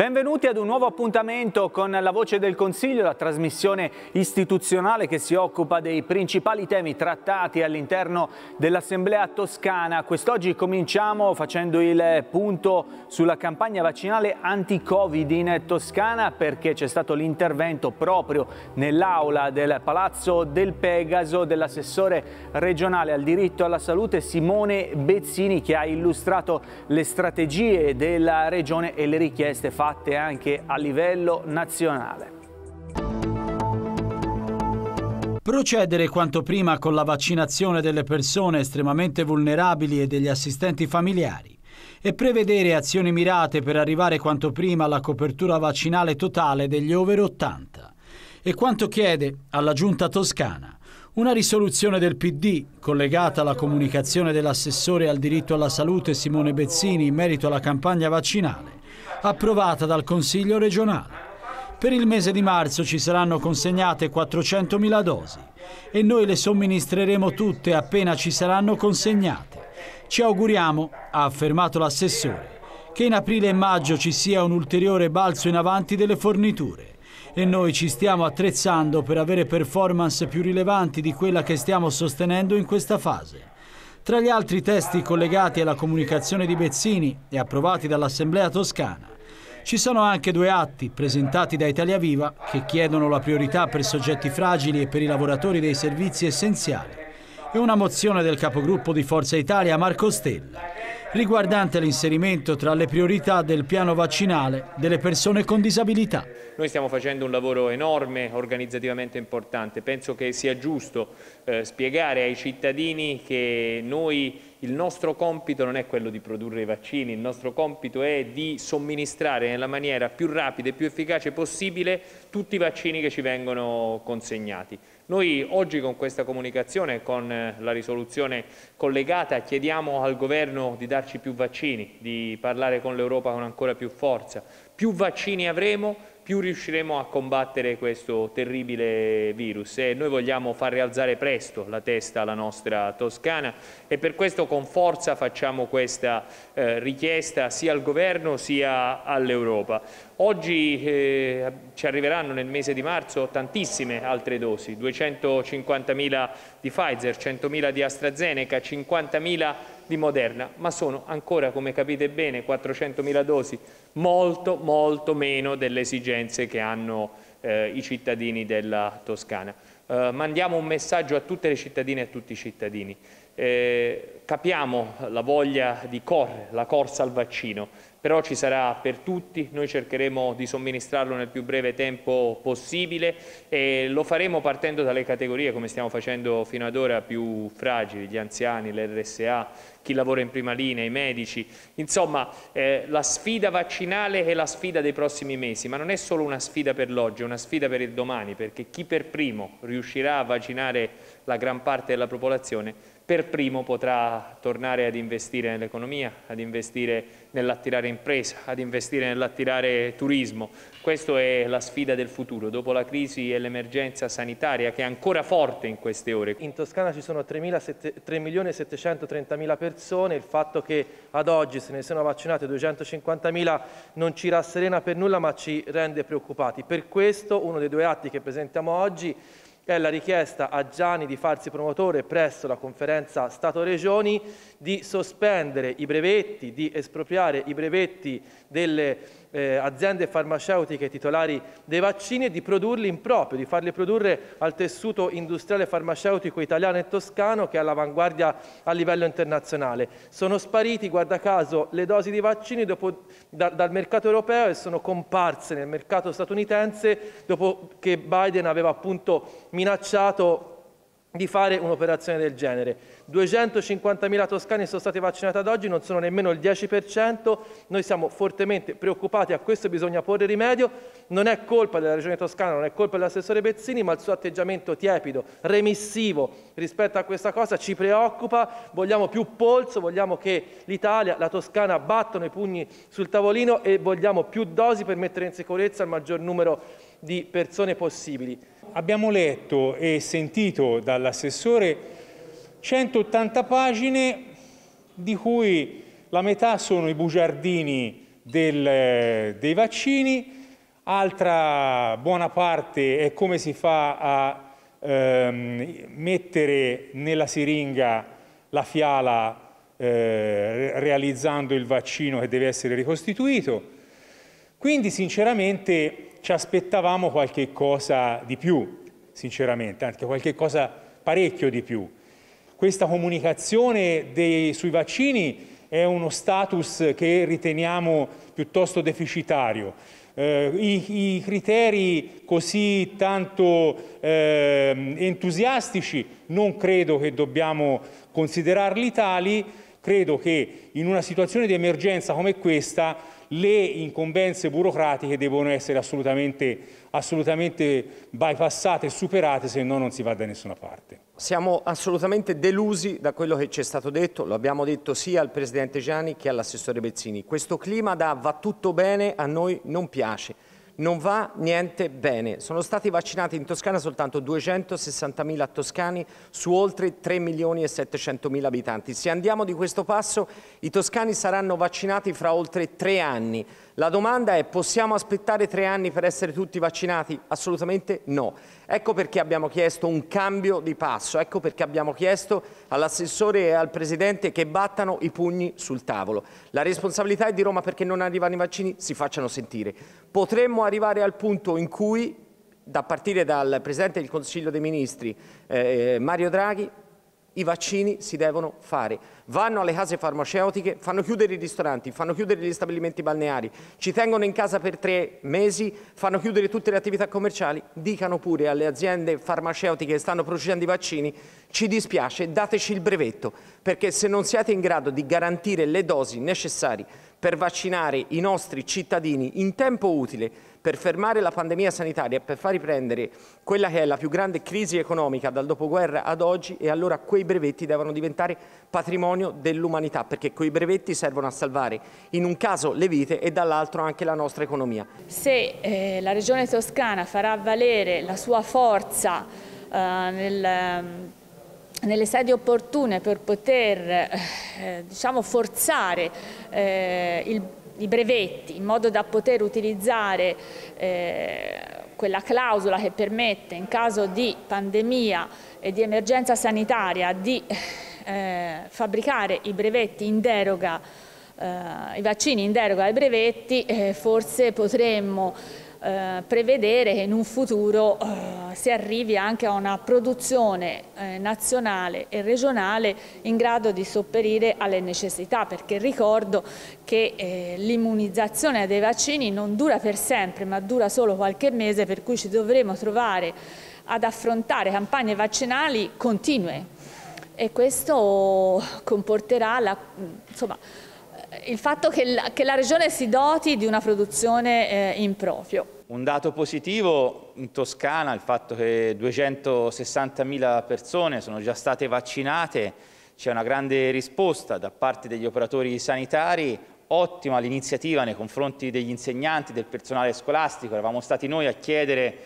Benvenuti ad un nuovo appuntamento con La Voce del Consiglio, la trasmissione istituzionale che si occupa dei principali temi trattati all'interno dell'Assemblea Toscana. Quest'oggi cominciamo facendo il punto sulla campagna vaccinale anti-Covid in Toscana perché c'è stato l'intervento proprio nell'aula del Palazzo del Pegaso dell'assessore regionale al diritto alla salute Simone Bezzini che ha illustrato le strategie della regione e le richieste fatte combatte anche a livello nazionale. Procedere quanto prima con la vaccinazione delle persone estremamente vulnerabili e degli assistenti familiari e prevedere azioni mirate per arrivare quanto prima alla copertura vaccinale totale degli over 80. E quanto chiede alla Giunta toscana una risoluzione del PD collegata alla comunicazione dell'assessore al diritto alla salute Simone Bezzini in merito alla campagna vaccinale approvata dal Consiglio regionale. Per il mese di marzo ci saranno consegnate 400.000 dosi e noi le somministreremo tutte appena ci saranno consegnate. Ci auguriamo, ha affermato l'assessore, che in aprile e maggio ci sia un ulteriore balzo in avanti delle forniture e noi ci stiamo attrezzando per avere performance più rilevanti di quella che stiamo sostenendo in questa fase tra gli altri testi collegati alla comunicazione di Bezzini e approvati dall'Assemblea Toscana. Ci sono anche due atti presentati da Italia Viva che chiedono la priorità per soggetti fragili e per i lavoratori dei servizi essenziali e una mozione del capogruppo di Forza Italia Marco Stella, riguardante l'inserimento tra le priorità del piano vaccinale delle persone con disabilità. Noi stiamo facendo un lavoro enorme, organizzativamente importante. Penso che sia giusto eh, spiegare ai cittadini che noi il nostro compito non è quello di produrre i vaccini, il nostro compito è di somministrare nella maniera più rapida e più efficace possibile tutti i vaccini che ci vengono consegnati. Noi oggi con questa comunicazione, e con eh, la risoluzione collegata, chiediamo al Governo di darci più vaccini, di parlare con l'Europa con ancora più forza. Più vaccini avremo, più riusciremo a combattere questo terribile virus e noi vogliamo far rialzare presto la testa alla nostra Toscana e per questo con forza facciamo questa eh, richiesta sia al Governo sia all'Europa. Oggi eh, ci arriveranno nel mese di marzo tantissime altre dosi, 250.000 di Pfizer, 100.000 di AstraZeneca, 50.000 di Moderna, ma sono ancora, come capite bene, 400.000 dosi, molto, molto meno delle esigenze che hanno eh, i cittadini della Toscana. Eh, mandiamo un messaggio a tutte le cittadine e a tutti i cittadini. Eh, capiamo la voglia di correre, la corsa al vaccino, però ci sarà per tutti, noi cercheremo di somministrarlo nel più breve tempo possibile e lo faremo partendo dalle categorie come stiamo facendo fino ad ora più fragili, gli anziani, l'RSA, chi lavora in prima linea, i medici, insomma eh, la sfida vaccinale è la sfida dei prossimi mesi, ma non è solo una sfida per l'oggi, è una sfida per il domani, perché chi per primo riuscirà a vaccinare la gran parte della popolazione per primo potrà tornare ad investire nell'economia, ad investire nell'attirare impresa, ad investire nell'attirare turismo. Questa è la sfida del futuro, dopo la crisi e l'emergenza sanitaria che è ancora forte in queste ore. In Toscana ci sono 3.730.000 persone, il fatto che ad oggi se ne siano vaccinate 250.000 non ci rasserena per nulla ma ci rende preoccupati. Per questo uno dei due atti che presentiamo oggi è la richiesta a Gianni di farsi promotore presso la conferenza Stato-Regioni di sospendere i brevetti, di espropriare i brevetti delle eh, aziende farmaceutiche titolari dei vaccini e di produrli in proprio, di farli produrre al tessuto industriale farmaceutico italiano e toscano che è all'avanguardia a livello internazionale. Sono spariti, guarda caso, le dosi di vaccini dopo, da, dal mercato europeo e sono comparse nel mercato statunitense dopo che Biden aveva appunto minacciato di fare un'operazione del genere. 250.000 toscani sono stati vaccinati ad oggi, non sono nemmeno il 10%, noi siamo fortemente preoccupati, a questo bisogna porre rimedio, non è colpa della Regione Toscana, non è colpa dell'assessore Bezzini, ma il suo atteggiamento tiepido, remissivo rispetto a questa cosa ci preoccupa, vogliamo più polso, vogliamo che l'Italia, la Toscana battano i pugni sul tavolino e vogliamo più dosi per mettere in sicurezza il maggior numero di di persone possibili. Abbiamo letto e sentito dall'assessore 180 pagine di cui la metà sono i bugiardini del, dei vaccini, altra buona parte è come si fa a ehm, mettere nella siringa la fiala eh, realizzando il vaccino che deve essere ricostituito. Quindi sinceramente ci aspettavamo qualche cosa di più, sinceramente, anche qualche cosa parecchio di più. Questa comunicazione dei, sui vaccini è uno status che riteniamo piuttosto deficitario. Eh, i, i, criteri così tanto eh, entusiastici non credo che dobbiamo considerarli tali, credo che in una situazione di emergenza come questa le incombenze burocratiche devono essere assolutamente, assolutamente bypassate e superate, se no non si va da nessuna parte. Siamo assolutamente delusi da quello che ci è stato detto, lo abbiamo detto sia al Presidente Gianni che all'assessore Bezzini. Questo clima da va tutto bene a noi non piace non va niente bene. Sono stati vaccinati in Toscana soltanto 260.000 toscani su oltre 3 milioni e 700.000 abitanti. Se andiamo di questo passo, i toscani saranno vaccinati fra oltre tre anni. La domanda è possiamo aspettare tre anni per essere tutti vaccinati? Assolutamente no. Ecco perché abbiamo chiesto un cambio di passo, ecco perché abbiamo chiesto all'assessore e al Presidente che battano i pugni sul tavolo. La responsabilità è di Roma perché non arrivano i vaccini, si facciano sentire. Potremmo arrivare al punto in cui, da partire dal Presidente del Consiglio dei Ministri, eh, eh Mario Draghi, i vaccini si devono fare. Vanno alle case farmaceutiche, fanno chiudere i ristoranti, fanno chiudere gli stabilimenti balneari, ci tengono in casa per tre mesi, fanno chiudere tutte le attività commerciali. Dicano pure alle aziende farmaceutiche che stanno producendo i vaccini, ci dispiace, dateci il brevetto, perché se non siete in grado di garantire le dosi necessarie per vaccinare i nostri cittadini in tempo utile, per fermare la pandemia sanitaria e per far riprendere quella che è la più grande crisi economica dal dopoguerra ad oggi e allora quei brevetti devono diventare patrimonio dell'umanità perché quei brevetti servono a salvare in un caso le vite e dall'altro anche la nostra economia. Se eh, la regione toscana farà valere la sua forza eh, nel ehm, nelle sedi opportune per poter eh, diciamo, forzare eh, il, i brevetti in modo da poter utilizzare eh, quella clausola che permette in caso di pandemia e di emergenza sanitaria di eh, fabbricare i brevetti in deroga, eh, i vaccini in deroga ai brevetti, eh, forse potremmo eh, prevedere che in un futuro eh, si arrivi anche a una produzione eh, nazionale e regionale in grado di sopperire alle necessità, perché ricordo che eh, l'immunizzazione dei vaccini non dura per sempre, ma dura solo qualche mese, per cui ci dovremo trovare ad affrontare campagne vaccinali continue e questo comporterà la, insomma, il fatto che la, che la, regione si doti di una produzione eh, in proprio. Un dato positivo in Toscana il fatto che 260.000 persone sono già state vaccinate, c'è una grande risposta da parte degli operatori sanitari, ottima l'iniziativa nei confronti degli insegnanti, del personale scolastico, eravamo stati noi a chiedere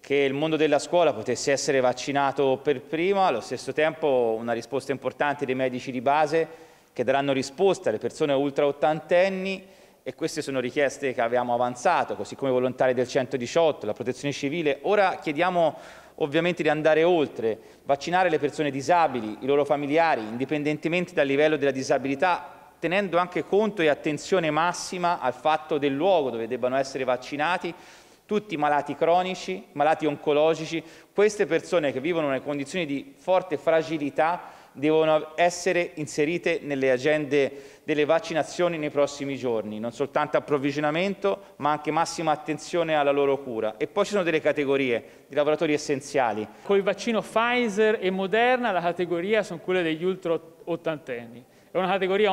che il mondo della scuola potesse essere vaccinato per prima, allo stesso tempo una risposta importante dei medici di base che daranno risposta alle persone ultra ottantenni e queste sono richieste che avevamo avanzato, così come i volontari del 118, la protezione civile. Ora chiediamo ovviamente di andare oltre, vaccinare le persone disabili, i loro familiari, indipendentemente dal livello della disabilità, tenendo anche conto e attenzione massima al fatto del luogo dove debbano essere vaccinati tutti i malati cronici, malati oncologici, queste persone che vivono in condizioni di forte fragilità devono essere inserite nelle agende delle vaccinazioni nei prossimi giorni, non soltanto approvvigionamento ma anche massima attenzione alla loro cura. E poi ci sono delle categorie di lavoratori essenziali. Con il vaccino Pfizer e Moderna la categoria sono quelle degli ultra ottantenni, è una categoria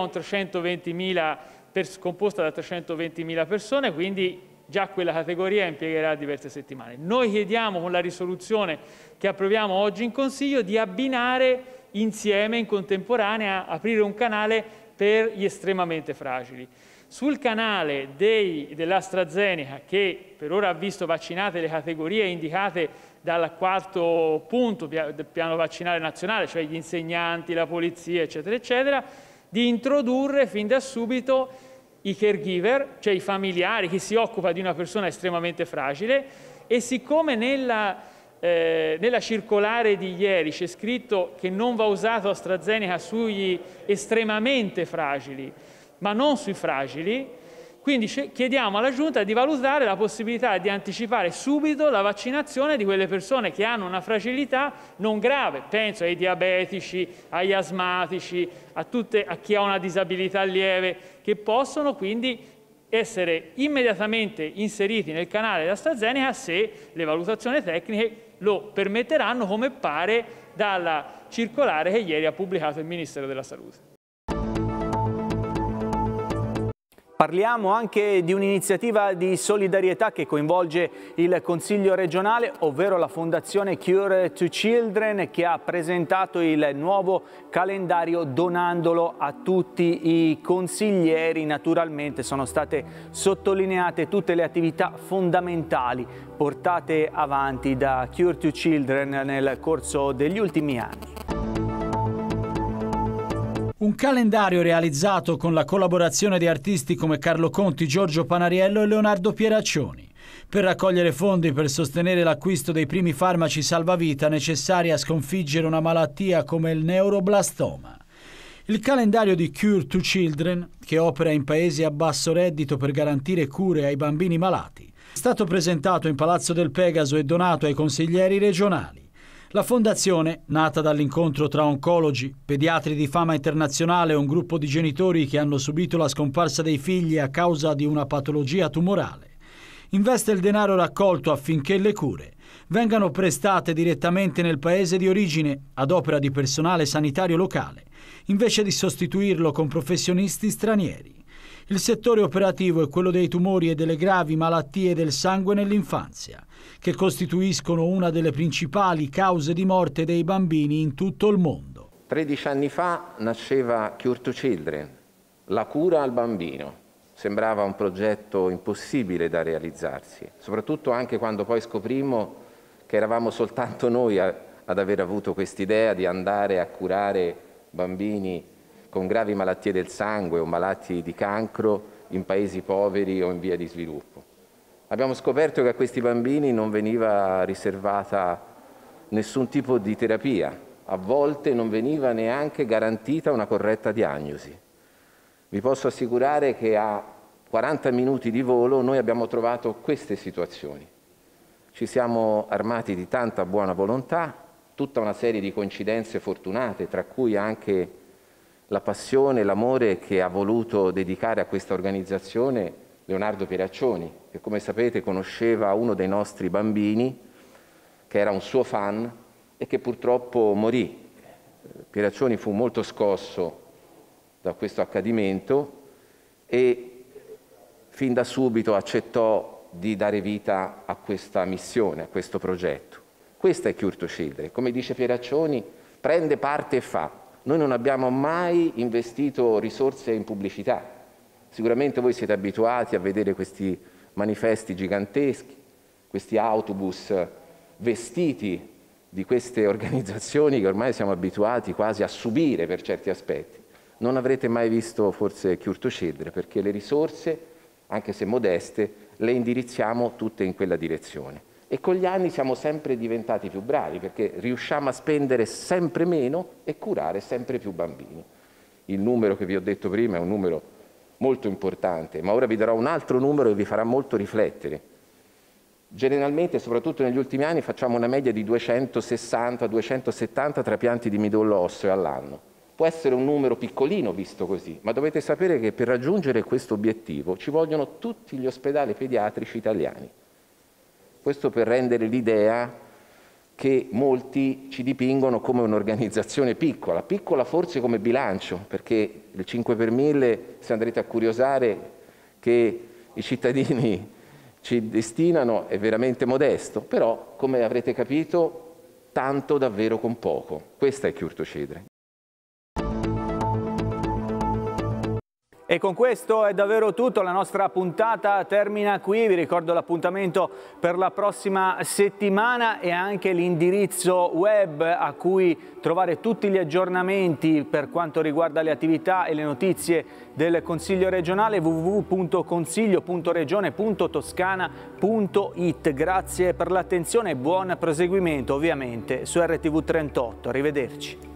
composta da 320.000 persone, quindi già quella categoria impiegherà diverse settimane. Noi chiediamo con la risoluzione che approviamo oggi in Consiglio di abbinare insieme in contemporanea aprire un canale per gli estremamente fragili. Sul canale dell'AstraZeneca, che per ora ha visto vaccinate le categorie indicate dal quarto punto del piano vaccinale nazionale, cioè gli insegnanti, la polizia, eccetera, eccetera, di introdurre fin da subito i caregiver, cioè i familiari, chi si occupa di una persona estremamente fragile, e siccome nella eh, nella circolare di ieri c'è scritto che non va usato AstraZeneca sugli estremamente fragili, ma non sui fragili, quindi chiediamo alla Giunta di valutare la possibilità di anticipare subito la vaccinazione di quelle persone che hanno una fragilità non grave. Penso ai diabetici, agli asmatici, a, tutte, a chi ha una disabilità lieve, che possono quindi essere immediatamente inseriti nel canale da AstraZeneca se le valutazioni tecniche lo permetteranno come pare dalla circolare che ieri ha pubblicato il Ministero della Salute. Parliamo anche di un'iniziativa di solidarietà che coinvolge il Consiglio regionale, ovvero la Fondazione Cure to Children che ha presentato il nuovo calendario donandolo a tutti i consiglieri. Naturalmente sono state sottolineate tutte le attività fondamentali portate avanti da Cure to Children nel corso degli ultimi anni. Un calendario realizzato con la collaborazione di artisti come Carlo Conti, Giorgio Panariello e Leonardo Pieraccioni per raccogliere fondi per sostenere l'acquisto dei primi farmaci salvavita necessari a sconfiggere una malattia come il neuroblastoma. Il calendario di Cure to Children, che opera in paesi a basso reddito per garantire cure ai bambini malati, è stato presentato in Palazzo del Pegaso e donato ai consiglieri regionali. La fondazione, nata dall'incontro tra oncologi, pediatri di fama internazionale e un gruppo di genitori che hanno subito la scomparsa dei figli a causa di una patologia tumorale, investe il denaro raccolto affinché le cure vengano prestate direttamente nel paese di origine ad opera di personale sanitario locale, invece di sostituirlo con professionisti stranieri. Il settore operativo è quello dei tumori e delle gravi malattie del sangue nell'infanzia, che costituiscono una delle principali cause di morte dei bambini in tutto il mondo. 13 anni fa nasceva Cure to Children, la cura al bambino. Sembrava un progetto impossibile da realizzarsi, soprattutto anche quando poi scoprimo che eravamo soltanto noi a, ad aver avuto quest'idea di andare a curare bambini con gravi malattie del sangue o malati di cancro in paesi poveri o in via di sviluppo. Abbiamo scoperto che a questi bambini non veniva riservata nessun tipo di terapia, a volte non veniva neanche garantita una corretta diagnosi. Vi posso assicurare che a 40 minuti di volo noi abbiamo trovato queste situazioni. Ci siamo armati di tanta buona volontà, tutta una serie di coincidenze fortunate, tra cui anche la passione l'amore che ha voluto dedicare a questa organizzazione Leonardo Pieraccioni, che come sapete conosceva uno dei nostri bambini, che era un suo fan e che purtroppo morì. Pieraccioni fu molto scosso da questo accadimento e fin da subito accettò di dare vita a questa missione, a questo progetto. Questa è Cure to Children, come dice Pieraccioni, prende parte e fa. Noi non abbiamo mai investito risorse in pubblicità. Sicuramente voi siete abituati a vedere questi manifesti giganteschi, questi autobus vestiti di queste organizzazioni che ormai siamo abituati quasi a subire per certi aspetti. Non avrete mai visto forse Chiurto Cedre perché le risorse, anche se modeste, le indirizziamo tutte in quella direzione e con gli anni siamo sempre diventati più bravi perché riusciamo a spendere sempre meno e curare sempre più bambini. Il numero che vi ho detto prima è un numero molto importante, ma ora vi darò un altro numero che vi farà molto riflettere. Generalmente, soprattutto negli ultimi anni, facciamo una media di 260-270 trapianti di midollo osseo all'anno. Può essere un numero piccolino visto così, ma dovete sapere che per raggiungere questo obiettivo ci vogliono tutti gli ospedali pediatrici italiani questo per rendere l'idea che molti ci dipingono come un'organizzazione piccola, piccola forse come bilancio, perché il 5 per 1000, se andrete a curiosare, che i cittadini ci destinano è veramente modesto, però come avrete capito tanto davvero con poco. Questa è Chiurto Cedre. E con questo è davvero tutto, la nostra puntata termina qui, vi ricordo l'appuntamento per la prossima settimana e anche l'indirizzo web a cui trovare tutti gli aggiornamenti per quanto riguarda le attività e le notizie del Consiglio regionale www.consiglio.regione.toscana.it. Grazie per l'attenzione e buon proseguimento ovviamente su RTV38. Arrivederci.